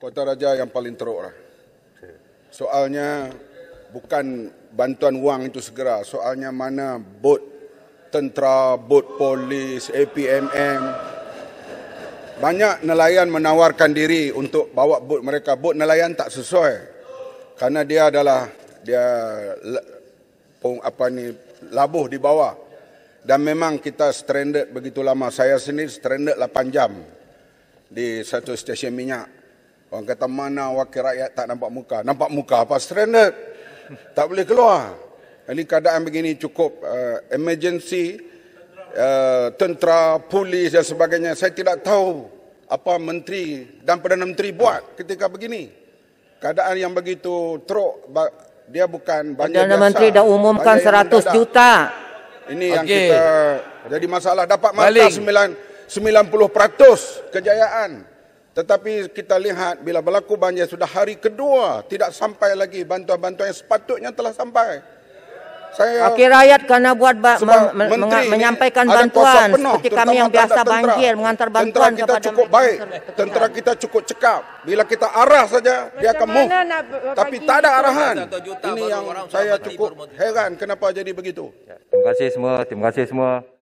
Kota Raja yang paling teruk lah. Soalnya bukan bantuan wang itu segera. Soalnya mana bot tentera, bot polis, APMM. Banyak nelayan menawarkan diri untuk bawa bot mereka. Bot nelayan tak sesuai. Karena dia adalah dia apa ni labuh di bawah. Dan memang kita stranded begitu lama. Saya sini stranded 8 jam di satu stesen minyak Orang kata mana wakil rakyat tak nampak muka. Nampak muka apa? Stranded. Tak boleh keluar. Ini keadaan begini cukup uh, emergency. Uh, tentera, polis dan sebagainya. Saya tidak tahu apa menteri dan Perdana Menteri buat ketika begini. Keadaan yang begitu teruk. Dia bukan banyak Perdana biasa. Menteri dah umumkan 100 juta. Ini okay. yang kita jadi masalah. Dapat mata 9, 90% kejayaan. Tetapi kita lihat bila berlaku banjir sudah hari kedua tidak sampai lagi bantuan-bantuan yang sepatutnya telah sampai. Saya Wakil rakyat kena buat ba- men- men- men- menyampaikan bantuan penuh, seperti kami yang biasa banjir mengantar bantuan tentera kita kepada cukup baik. Tentera kita cukup cekap. Bila kita arah saja Macam dia akan move. Tapi tak ada arahan. Ini yang saya cukup heran kenapa jadi begitu. Ya, terima kasih semua, terima kasih semua.